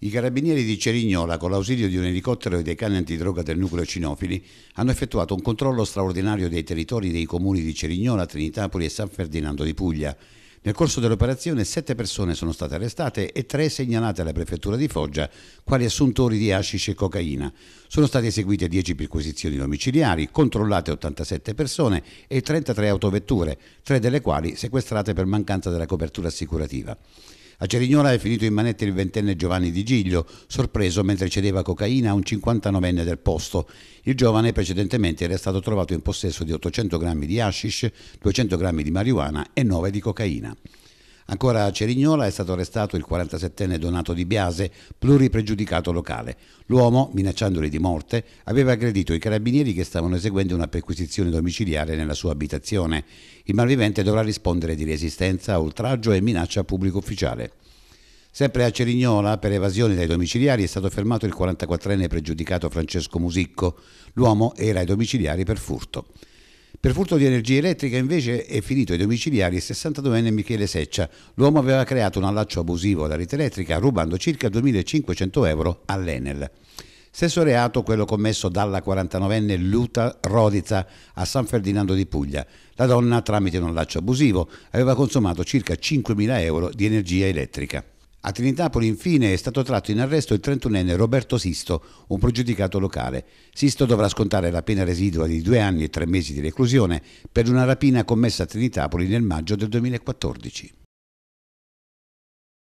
I carabinieri di Cerignola, con l'ausilio di un elicottero e dei cani antidroga del nucleo Cinofili, hanno effettuato un controllo straordinario dei territori dei comuni di Cerignola, Trinitapoli e San Ferdinando di Puglia. Nel corso dell'operazione sette persone sono state arrestate e tre segnalate alla prefettura di Foggia quali assuntori di hashish e cocaina. Sono state eseguite 10 perquisizioni domiciliari, controllate 87 persone e 33 autovetture, tre delle quali sequestrate per mancanza della copertura assicurativa. A Cerignola è finito in manette il ventenne Giovanni Di Giglio, sorpreso mentre cedeva cocaina a un 59enne del posto. Il giovane precedentemente era stato trovato in possesso di 800 grammi di hashish, 200 grammi di marijuana e 9 di cocaina. Ancora a Cerignola è stato arrestato il 47enne Donato Di Biase, pluripregiudicato locale. L'uomo, minacciandoli di morte, aveva aggredito i carabinieri che stavano eseguendo una perquisizione domiciliare nella sua abitazione. Il malvivente dovrà rispondere di resistenza, oltraggio e minaccia a pubblico ufficiale. Sempre a Cerignola, per evasione dai domiciliari, è stato fermato il 44enne pregiudicato Francesco Musicco. L'uomo era ai domiciliari per furto. Per furto di energia elettrica invece è finito ai domiciliari il 62enne Michele Seccia. L'uomo aveva creato un allaccio abusivo alla rete elettrica rubando circa 2.500 euro all'Enel. Stesso reato quello commesso dalla 49enne Luta Rodizza a San Ferdinando di Puglia. La donna, tramite un allaccio abusivo, aveva consumato circa 5.000 euro di energia elettrica. A Trinitapoli infine è stato tratto in arresto il 31enne Roberto Sisto, un pregiudicato locale. Sisto dovrà scontare la pena residua di due anni e tre mesi di reclusione per una rapina commessa a Trinitapoli nel maggio del 2014.